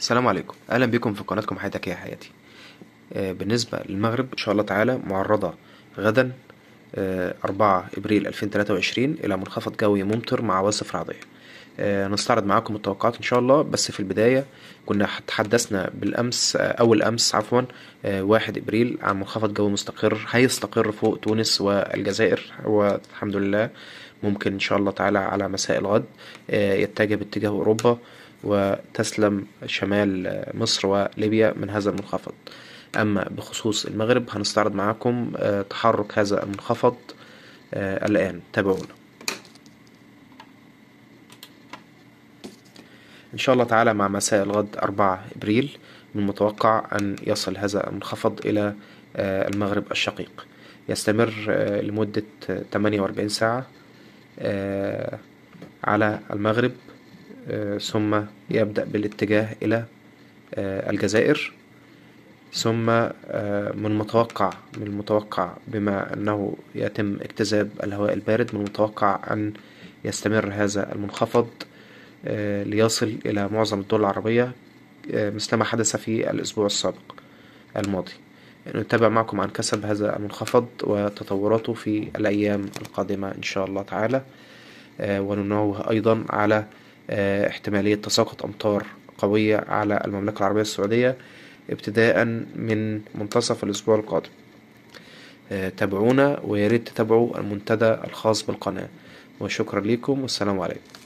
السلام عليكم اهلا بكم في قناتكم حياتك يا حياتي آه، بالنسبه للمغرب ان شاء الله تعالى معرضه غدا 4 آه، ابريل 2023 الى منخفض جوي ممطر مع عواصف رعديه آه، نستعرض معاكم التوقعات ان شاء الله بس في البدايه كنا تحدثنا بالامس آه، اول امس عفوا 1 ابريل عن منخفض جوي مستقر هيستقر فوق تونس والجزائر والحمد لله ممكن ان شاء الله تعالى على مساء الغد يتجه باتجاه اوروبا وتسلم شمال مصر وليبيا من هذا المنخفض أما بخصوص المغرب هنستعرض معاكم آه، تحرك هذا المنخفض آه، الآن تابعونا إن شاء الله تعالى مع مساء الغد 4 إبريل من المتوقع أن يصل هذا المنخفض إلى آه، المغرب الشقيق يستمر لمدة 48 ساعة على المغرب ثم يبدأ بالاتجاه إلى الجزائر ثم آه، من المتوقع من المتوقع بما أنه يتم اكتساب الهواء البارد من المتوقع أن يستمر هذا المنخفض آه، ليصل إلى معظم الدول العربية آه، مثلما حدث في الأسبوع السابق الماضي نتابع معكم عن كسب هذا المنخفض وتطوراته في الأيام القادمة إن شاء الله تعالى وننوه أيضا على احتمالية تساقط أمطار قوية على المملكة العربية السعودية ابتداء من منتصف الأسبوع القادم آه، تابعونا وياريت تتابعوا المنتدى الخاص بالقناة وشكرا لكم والسلام عليكم